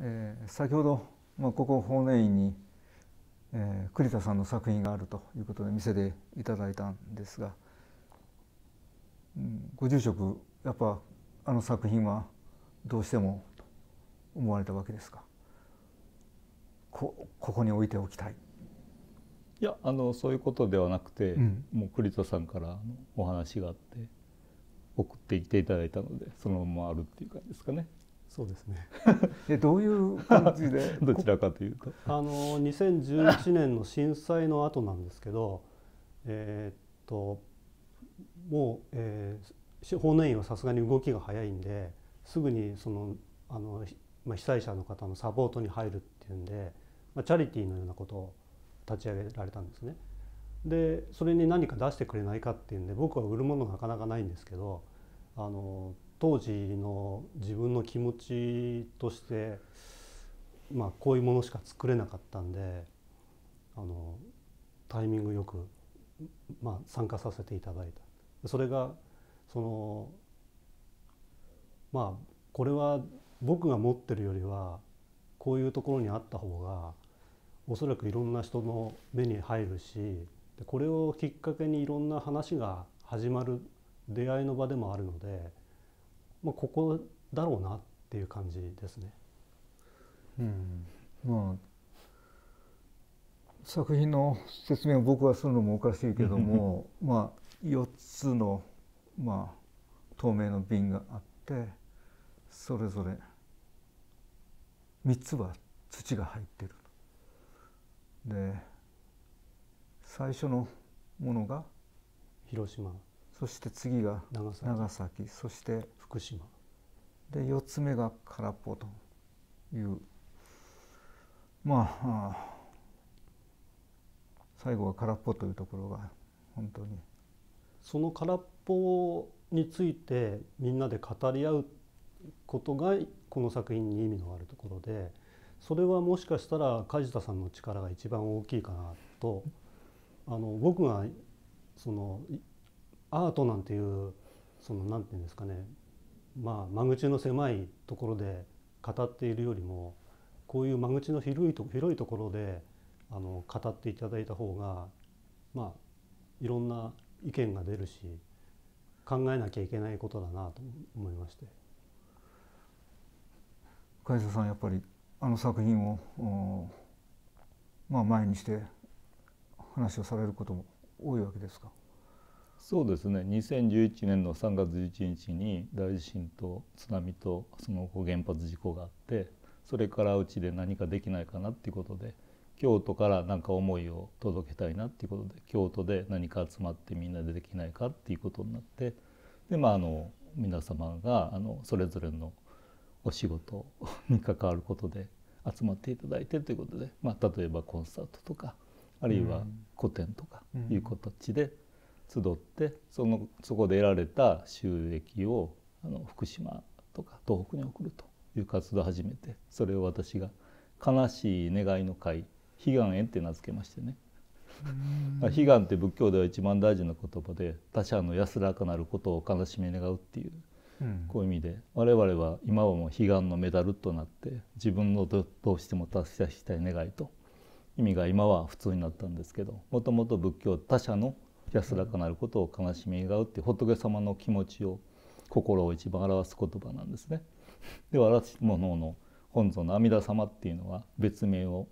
えー、先ほど、まあ、ここ法然院に、えー、栗田さんの作品があるということで見せていただいたんですが、うん、ご住職やっぱあの作品はどうしても思われたわけですかこここに置いておきたいいやあのそういうことではなくて、うん、もう栗田さんからお話があって送っていっていただいたのでそのままあるっていう感じですかね。そうですね。えどういう感じで どちらかというとあの2011年の震災の後なんですけど、えっともう、えー、法然院はさすがに動きが早いんですぐにそのあの、まあ、被災者の方のサポートに入るっていうんで、まあ、チャリティーのようなことを立ち上げられたんですね。でそれに何か出してくれないかっていうんで僕は売るものなかなかないんですけどあの当時の自分の気持ちとして、まあ、こういうものしか作れなかったんであのタイミングよく、まあ、参加させていただいたそれがそのまあこれは僕が持ってるよりはこういうところにあった方がおそらくいろんな人の目に入るしこれをきっかけにいろんな話が始まる出会いの場でもあるので。まあ、ここだろうなっていう感じですね。うん、まあ作品の説明を僕はするのもおかしいけども まあ4つの、まあ、透明の瓶があってそれぞれ3つは土が入ってる。で最初のものが広島そして次が長崎そして福島で4つ目が空っぽというまあ最後は空っぽというところが本当にその空っぽについてみんなで語り合うことがこの作品に意味のあるところでそれはもしかしたら梶田さんの力が一番大きいかなとあの僕がそのアートなんていうそのんていうんですかねまあ間口の狭いところで語っているよりもこういう間口の広いと広いところであの語っていただいた方がまあいろんな意見が出るし考えなきゃいけないことだなと思いまして。海瀬さんやっぱりあの作品をまあ前にして話をされることも多いわけですかそうですね2011年の3月11日に大地震と津波とその後原発事故があってそれからうちで何かできないかなっていうことで京都から何か思いを届けたいなっていうことで京都で何か集まってみんなでできないかっていうことになってでまああの皆様があのそれぞれのお仕事に関わることで集まっていただいてということで、まあ、例えばコンサートとかあるいは個展とかいう形で、うん集ってそのそこで得られた収益をあの福島とか東北に送るという活動を始めてそれを私が「悲しい願いの会悲願園」って名付けましてね悲願って仏教では一番大事な言葉で他者の安らかなることを悲しみ願うっていううん、こういう意味で我々は今はもう悲願のメダルとなって自分のどうしても達成したい願いと意味が今は普通になったんですけどもともと仏教他者の安らかなることを悲しみがうって仏様の気持ちを心を一番表す言葉なんですね。で私もの本尊の阿弥陀様っていうのは別名を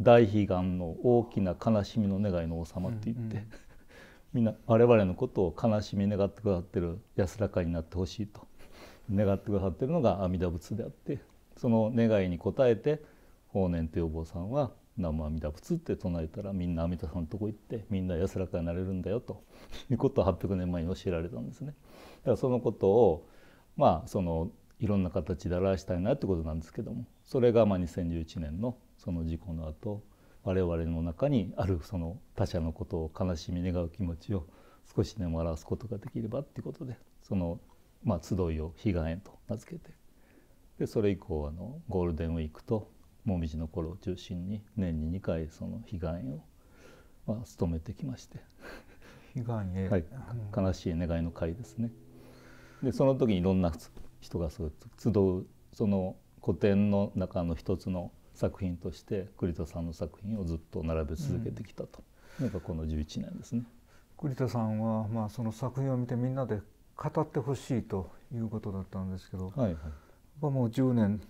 大悲願の大きな悲しみの願いの王様って言って、うんうん、みんな我々のことを悲しみ願ってくださってる安らかになってほしいと願ってくださってるのが阿弥陀仏であってその願いに応えて法然というお坊さんは南無阿弥陀仏って唱えたらみんな阿弥陀さんのとこ行ってみんな安らかになれるんだよということを800年前に教えられたんですね。だからそのことをまあそのいろんな形で表したいなってことなんですけどもそれがまあ2011年のその事故の後我々の中にあるその他者のことを悲しみ願う気持ちを少しでも表すことができればっていうことでそのまあ集いを悲願へと名付けてでそれ以降あのゴールデンウィークと紅葉の頃を中心に年に2回その悲願を、まあ、務めてきまして悲願へ、はい、悲しい願いの会ですね。でその時にいろんな人が集うその古典の中の一つの作品として栗田さんの作品をずっと並べ続けてきたと、うん、なんかこの11年ですね。栗田さんは、まあ、その作品を見てみんなで語ってほしいということだったんですけど、はいはい、もう10年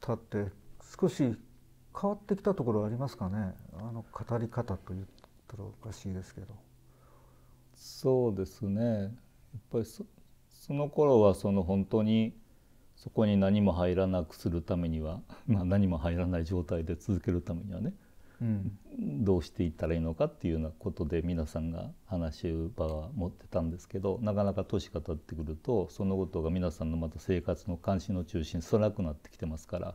経って少し変わってきたところありますかねあの語り方と言ったらおかしいですけど。そうですねやっぱりその頃はその本当にそこに何も入らなくするためには、まあ、何も入らない状態で続けるためにはね、うん、どうしていったらいいのかっていうようなことで皆さんが話し合う場は持ってたんですけどなかなか年が経ってくるとそのことが皆さんのまた生活の関心の中心少なくなってきてますから。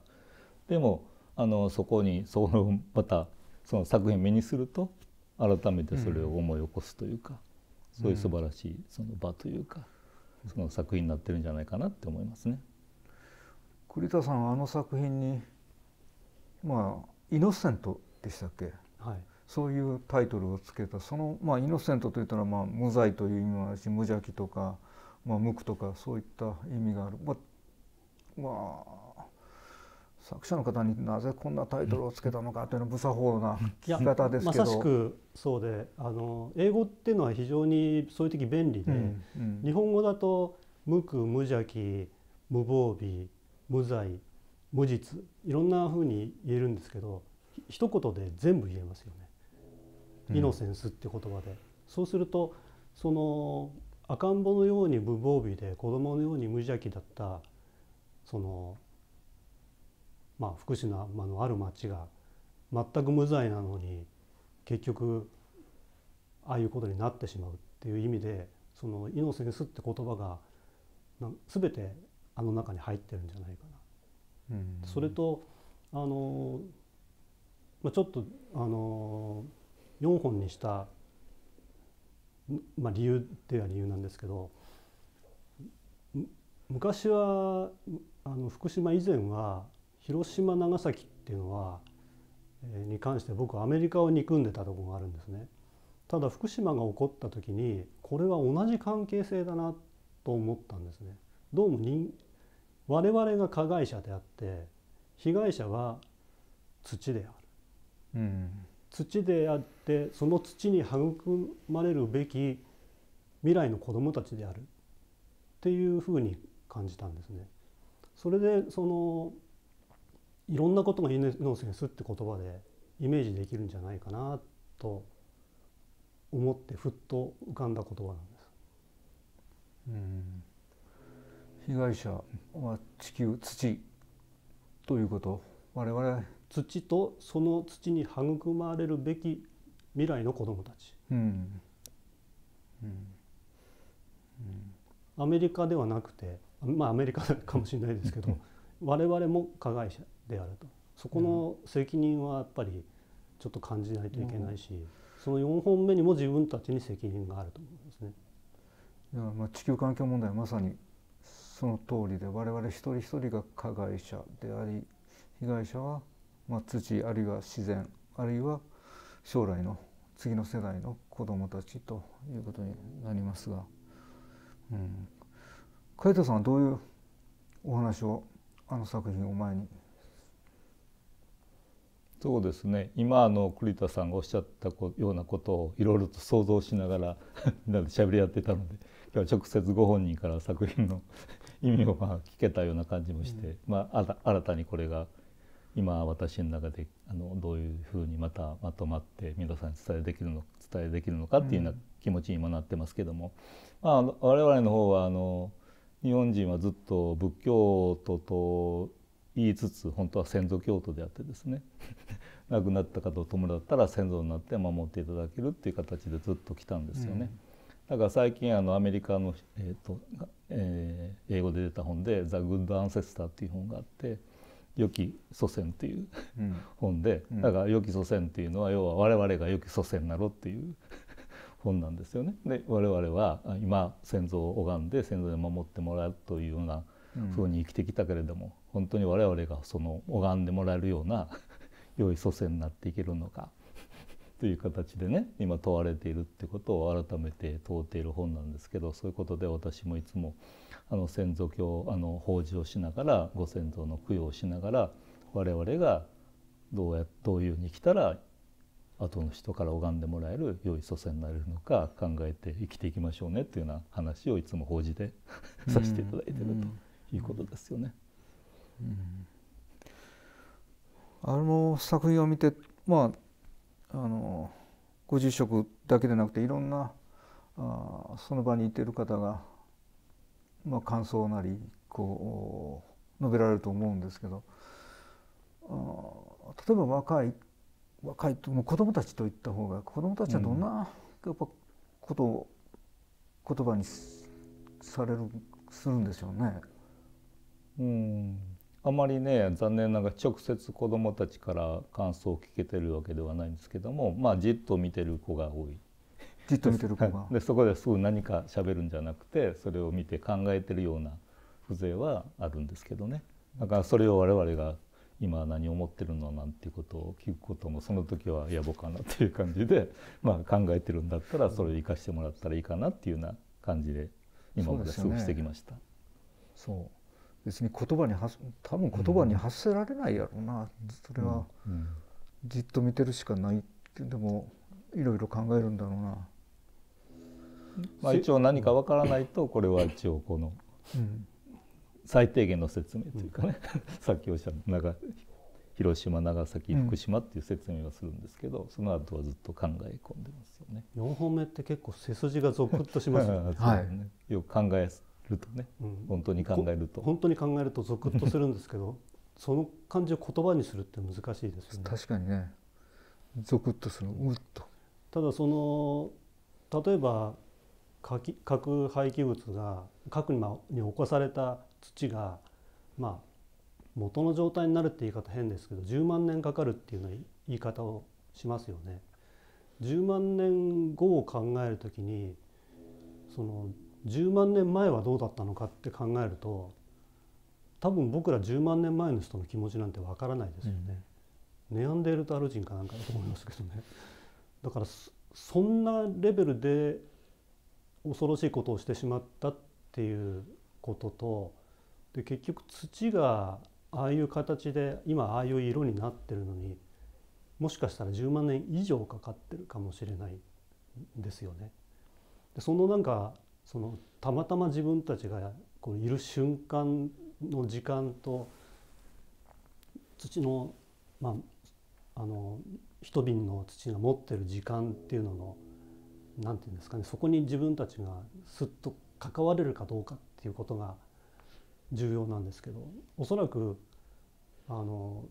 でもあのそこにそのまたその作品を目にすると改めてそれを思い起こすというか、うん、そういう素晴らしいその場というか、うん、その作品になってるんじゃないかなって思いますね。栗田さんあの作品にまあ「イノセント」でしたっけ、はい、そういうタイトルをつけたその、まあ、イノセントといったら、まあ、無罪という意味もあるし無邪気とか、まあ、無垢とかそういった意味がある、まあ、まあ、作者の方になぜこんなタイトルをつけたのかというのは無作法な聞き方ですけどまさしくそうであの英語っていうのは非常にそういう時便利で、うんうん、日本語だと無垢無邪気無防備無罪無実いろんなふうに言えるんですけど一言で全部言えますよね。うん、イノセンスって言葉で、そうするとその赤ん坊のように無防備で子供のように無邪気だったそのまあ、福島のあある町が全く無罪なのに結局ああいうことになってしまうっていう意味でそのイノセンスって言葉が全てあの中に入ってるんじゃないかな。うんそれとあの、まあ、ちょっとあの4本にした、まあ、理由では理由なんですけど昔はあの福島以前は広島長崎っていうのは、えー、に関して僕アメリカを憎んでたところがあるんですね。ただ福島が起こった時にこれは同じ関係性だなと思ったんですね。どうも人我々が加害者であって被害者は土である、うん、土であってその土に育まれるべき未来の子どもたちであるっていうふうに感じたんですね。それでそのいろんなことがイノセンスって言葉でイメージできるんじゃないかなと思ってふっと浮かんだ言葉なんです。うん被害者は地球土ということ我々土とその土に育まれるべき未来の子どもたち、うんうんうん、アメリカではなくてまあアメリカかもしれないですけど我々も加害者であるとそこの責任はやっぱりちょっと感じないといけないし、うん、その4本目にも自分たちに責任があると思うんですね。いやまあ地球環境問題はまさにその通りで我々一人一人が加害者であり被害者は、まあ、土あるいは自然あるいは将来の次の世代の子どもたちということになりますが、うん、海田さんはどういうお話をあの作品を前にそうですね今あの栗田さんがおっしゃったようなことをいろいろと想像しながらみ んなでしゃべり合ってたので今日は直接ご本人から作品の意味をまあ聞けたような感じもして、うん、まあ、新たにこれが今私の中であのどういうふうにまたまとまって皆さんに伝えできるの伝えできるのかっていうような気持ちにもなってますけども、うん、まあ、我々の方はあの日本人はずっと仏教徒と言いつつ本当は先祖教徒であってですね 亡くなった方を弔ったら先祖になって守っていただけるっていう形でずっと来たんですよね。うん、だから最近あのアメリカの、えーとえー、英語で出た本で「ザ・グッド・アンセスター」っていう本があって「良き祖先」っていう、うん、本で、だから「良き祖先」っていうのは要は我々が良き祖先になろうっていう 本なんですよね。で我々は今先祖を拝んで先祖で守ってもらうというようなふうに生きてきたけれども、本当に我々がその拝んでもらえるような 良い祖先になっていけるのか という形でね今問われているってことを改めて問うている本なんですけどそういうことで私もいつもあの先祖教あの法事をしながらご先祖の供養をしながら我々がどうやどういうに来たら後の人から拝んでもらえる良い祖先になれるのか考えて生きていきましょうねというような話をいつも法事で させていただいてるということですよね。うん、あの作品を見てまああのご住職だけでなくていろんなあその場にいてる方が、まあ、感想なりこう述べられると思うんですけどあ例えば若い若いともう子どもたちといった方が子どもたちはどんな、やっぱことを言葉にされるするんでしょうね。うんあまりね残念ながら直接子どもたちから感想を聞けてるわけではないんですけども、まあ、じっと見てる子が多い。じっと見てる子が でそこですぐ何か喋るんじゃなくてそれを見て考えてるような風情はあるんですけどね。だからそれを我々が今何を思ってるのなんていうことを聞くこともその時は野暮かなっていう感じで、まあ、考えてるんだったらそれを生かしてもらったらいいかなっていうような感じで今まで過ごしてきました。そう別に言葉に多分言葉に発せられないやろうな、それは、じっと見てるしかないってでもいろいろ考えるんだろうな。まあ、一応何かわからないとこれは一応この最低限の説明というかね、さっきおっしゃった長広島長崎福島っていう説明はするんですけど、その後はずっと考え込んでますよね。4本目って結構背筋がゾクッとしますよね。は い、よく考えるとね、うん、本当に考えると本当に考えるとゾクッとするんですけど その感じを言葉にするって難しいですよね 確かにねゾクッとするうっとただその例えば核廃棄物が核に,、まに起こされた土がまあ元の状態になるって言い方変ですけど10万年かかるっていうの言い方をしますよね。10万年後を考えるときにその10万年前はどうだったのかって考えると多分僕ら10万年前の人の気持ちなんてわからないですよね、うん、ネアンデルタール人かなんかだと思いますけどね だからそんなレベルで恐ろしいことをしてしまったっていうこととで結局土がああいう形で今ああいう色になってるのにもしかしたら10万年以上かかってるかもしれないですよね。でそのなんかそのたまたま自分たちがこういる瞬間の時間と土の,、まあ、あの一瓶の土が持ってる時間っていうのの何て言うんですかねそこに自分たちがすっと関われるかどうかっていうことが重要なんですけどおそらくあの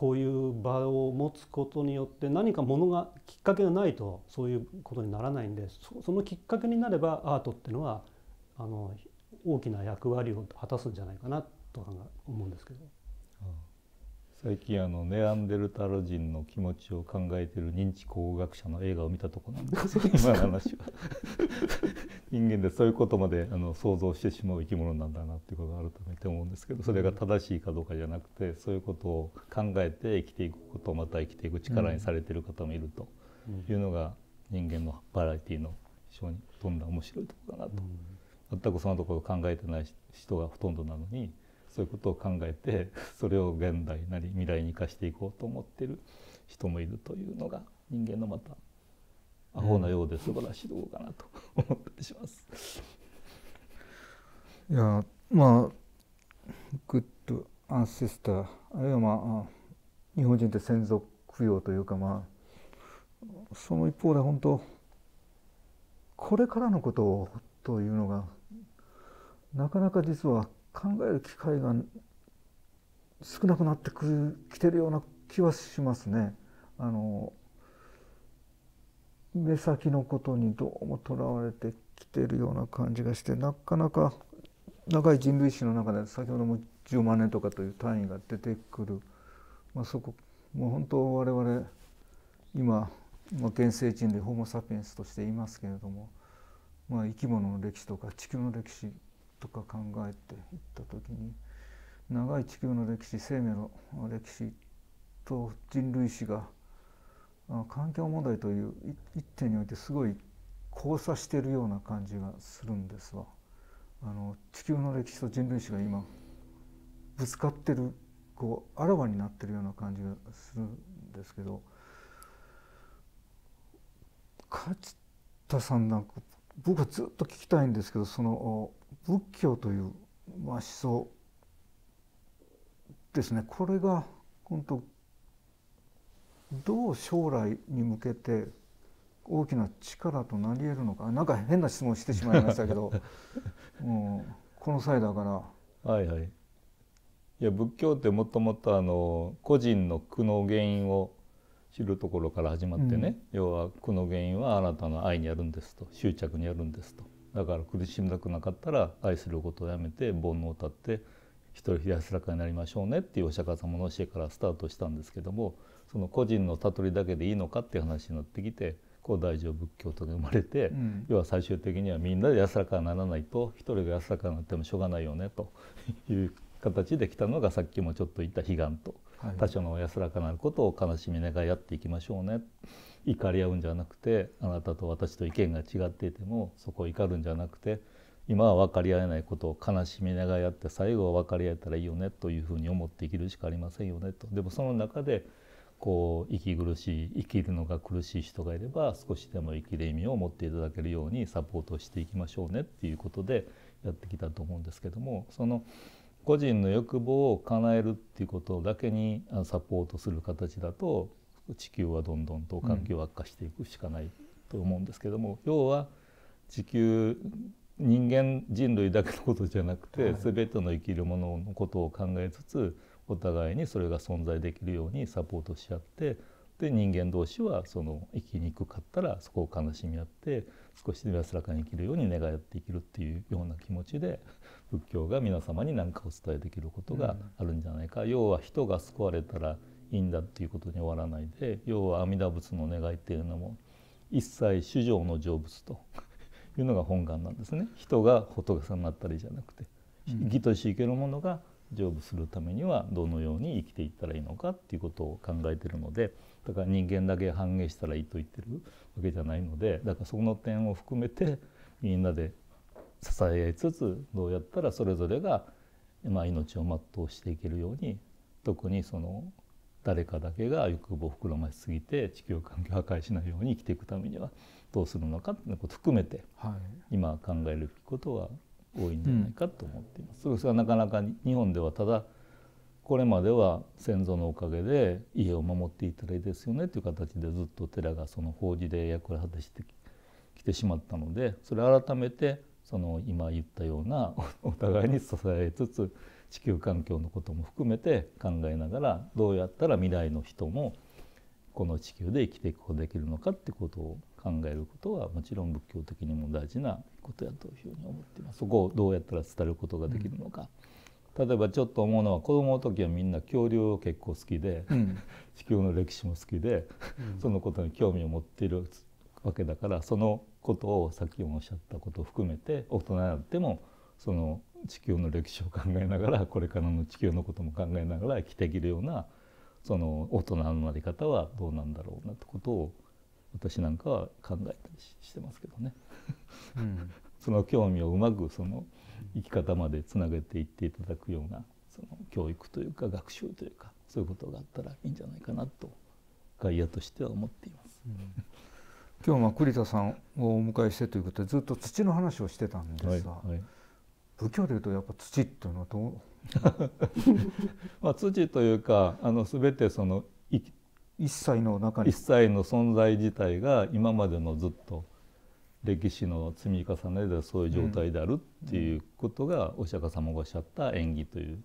こういう場を持つことによって何かものがきっかけがないとそういうことにならないんでそのきっかけになればアートっていうのはあの大きな役割を果たすんじゃないかなと思うんですけど。最近あのネアンデルタル人の気持ちを考えている認知工学者の映画を見たとこなんです今の話は人間でそういうことまであの想像してしまう生き物なんだなっていうことを改めて思うんですけどそれが正しいかどうかじゃなくてそういうことを考えて生きていくことをまた生きていく力にされてる方もいるというのが人間のバラエティーの非常にどんな面白いところだなと、全くそんなところを考えてない人がほとんどなのにそういうことを考えてそれを現代なり未来に生かしていこうと思ってる人もいるというのが人間のまたアホなようで素晴らしいとこかなと思ったりします。いやまあグッドアンセスターあるいはまあ日本人って先祖供養というかまあその一方で本当これからのことをというのがなかなか実は考える機会が少なくなってくる来てるような気はしますね。あの目先のことにどうもとらわれてきてるような感じがしてなかなか長い人類史の中で先ほども10万年とかという単位が出てくる、まあ、そこもう本当我々今、まあ、現世人類ホモ・サピエンスとしていますけれども、まあ、生き物の歴史とか地球の歴史とか考えていった時に長い地球の歴史生命の歴史と人類史が環境問題という一点においてすごい交差してるような感じがするんですわ。あの地球の歴史と人類史が今ぶつかってるこうあらわになってるような感じがするんですけど梶田さんなんか僕はずっと聞きたいんですけどその仏教という、まあ、思想ですねこれが本当どう将来に向けて大きな力となり得るのかなんか変な質問してしまいましたけど、うこの際だから。はい、はいいや仏教ってもともとあの個人の苦の原因を知るところから始まってね、うん、要は苦の原因はあなたの愛にあるんですと執着にあるんですとだから苦しみたくなかったら愛することをやめて煩悩を断って一人安らかになりましょうねっていうお釈迦様の教えからスタートしたんですけどもその個人の悟りだけでいいのかっていう話になってきてこう大乗仏教とか生まれて、うん、要は最終的にはみんなで安らかにならないと一人が安らかになってもしょうがないよねという形できたのがさっきもちょっと言った悲願と、はい、他者の安らかなることを悲しみ願いやっていきましょうね怒り合うんじゃなくてあなたと私と意見が違っていてもそこを怒るんじゃなくて今は分かり合えないことを悲しみ願いやって最後は分かり合えたらいいよねというふうに思って生きるしかありませんよねとでもその中でこう息苦しい生きるのが苦しい人がいれば少しでも生きる意味を持っていただけるようにサポートしていきましょうねっていうことでやってきたと思うんですけどもその個人の欲望を叶えるっていうことだけにサポートする形だと地球はどんどんと環境悪化していくしかないと思うんですけども、うん、要は地球人間人類だけのことじゃなくて、はい、全ての生きるもののことを考えつつお互いにそれが存在できるようにサポートし合ってで人間同士はその生きにくかったらそこを悲しみ合って少し安らかに生きるように願いって生きるっていうような気持ちで仏教が皆様に何かお伝えできることがあるんじゃないか、うん、要は人が救われたらいいんだっていうことに終わらないで要は阿弥陀仏の願いっていうのも一切主情の成仏というのが本願なんですね人が仏さんになったりじゃなくて、うん、義とし生けるものが成仏するためにはどのように生きていったらいいのかっていうことを考えてるのでだから人間だけ反映したらいいと言ってるわけじゃないのでだからその点を含めてみんなで支え合いつつどうやったらそれぞれが、ま命を全うしていけるように特にその誰かだけが欲望を膨らましすぎて地球環境破壊しないように生きていくためにはどうするのかっていうことを含めて、今考えることは多いんじゃないかと思っています。うんそれがなかなか日本ではただこれまでは先祖のおかげで家を守っていたらいいですよねという形でずっと寺がその法事で役割果たしてきてしまったのでそれ改めてその今言ったようなお互いに支えつつ地球環境のことも含めて考えながらどうやったら未来の人もこの地球で生きていくことができるのかってことを考えることはもちろん仏教的にも大事なことやというふうに思っていますそこをどうやったら伝えることができるのか、うん、例えばちょっと思うのは子供の時はみんな恐竜を結構好きで、うん、地球の歴史も好きで、うん、そのことに興味を持っているわけだからそのことをさっきもおっしゃったことを含めて大人になってもその地球の歴史を考えながらこれからの地球のことも考えながら生きていけるようなその大人のなり方はどうなんだろうなってことを私なんかは考えたりしてますけどね、うん、その興味をうまくその生き方までつなげていっていただくようなその教育というか学習というかそういうことがあったらいいんじゃないかなと外野としては思っています。うん、今日まあ栗田さんをお迎えしてということでずっと土の話をしてたんですが、はいはい、仏教でいうとやっぱ土っていうのはどう まあ土というかあの全てその生き一切の中に一切の存在自体が今までのずっと歴史の積み重ねでそういう状態であるっていうことがお釈迦様がおっしゃった縁起という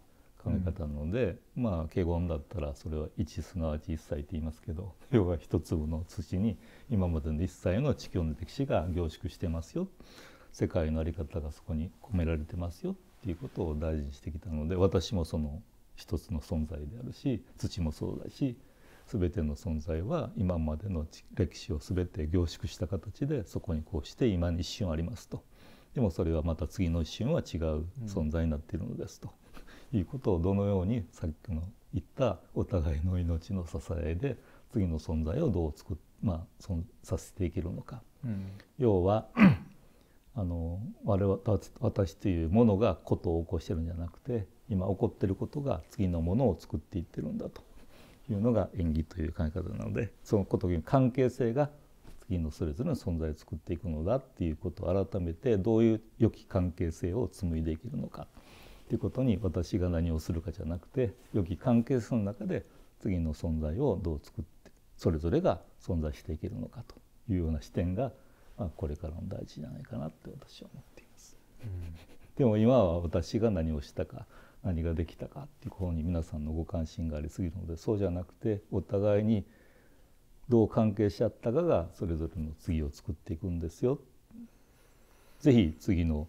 考え方なので、まあ華厳だったらそれは一すなわち一切って言いますけど要は一粒の土に今までの一切の地球の歴史が凝縮してますよ世界の在り方がそこに込められてますよっていうことを大事にしてきたので私もその一つの存在であるし土もそうだし全ての存在は今までの歴史を全て凝縮した形でそこにこうして今に一瞬ありますとでもそれはまた次の一瞬は違う存在になっているのですと、うん、いうことをどのようにさっきの言ったお互いの命の支えで次の存在をどう作まあ、そさせていけるのか、うん、要は あの我々私というものが事を起こしてるんじゃなくて今起こってることが次のものを作っていってるんだというのが縁起という考え方なのでそのことに関係性が次のそれぞれの存在を作っていくのだっていうことを改めてどういう良き関係性を紡いでいけるのかっていうことに私が何をするかじゃなくて良き関係性の中で次の存在をどう作ってそれぞれが存在していけるのかというような視点が、まあ、これからの大事じゃないかなって私は思っています。うん、でも今は私が何をしたか何ができたかっていう方に皆さんのご関心がありすぎるのでそうじゃなくてお互いにどう関係し合ったかがそれぞれの次を作っていくんですよ。ぜひ次の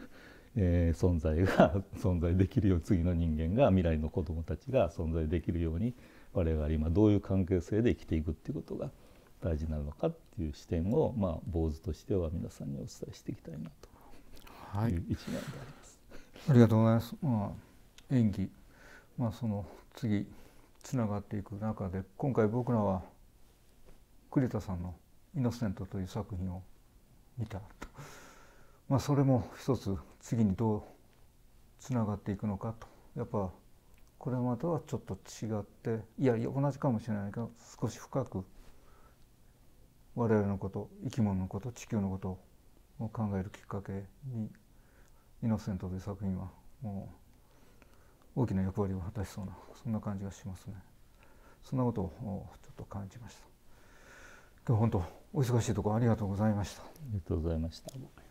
え存在が 存在できるよう次の人間が未来の子どもたちが存在できるように我々は今どういう関係性で生きていくっていうことが大事なのかっていう視点を、まあ、坊主としては皆さんにお伝えしていきたいなという一面であります。はい、ありがとうございます、演技、まあ、その次つながっていく中で今回僕らは栗田さんの「イノセント」という作品を見たと、まあ、それも一つ次にどうつながっていくのかとやっぱこれまではちょっと違っていや同じかもしれないけど少し深く我々のこと生き物のこと地球のことを考えるきっかけに「イノセント」という作品はもう大きな役割を果たしそうなそんな感じがしますねそんなことをちょっと感じました今日本当お忙しいところありがとうございましたありがとうございました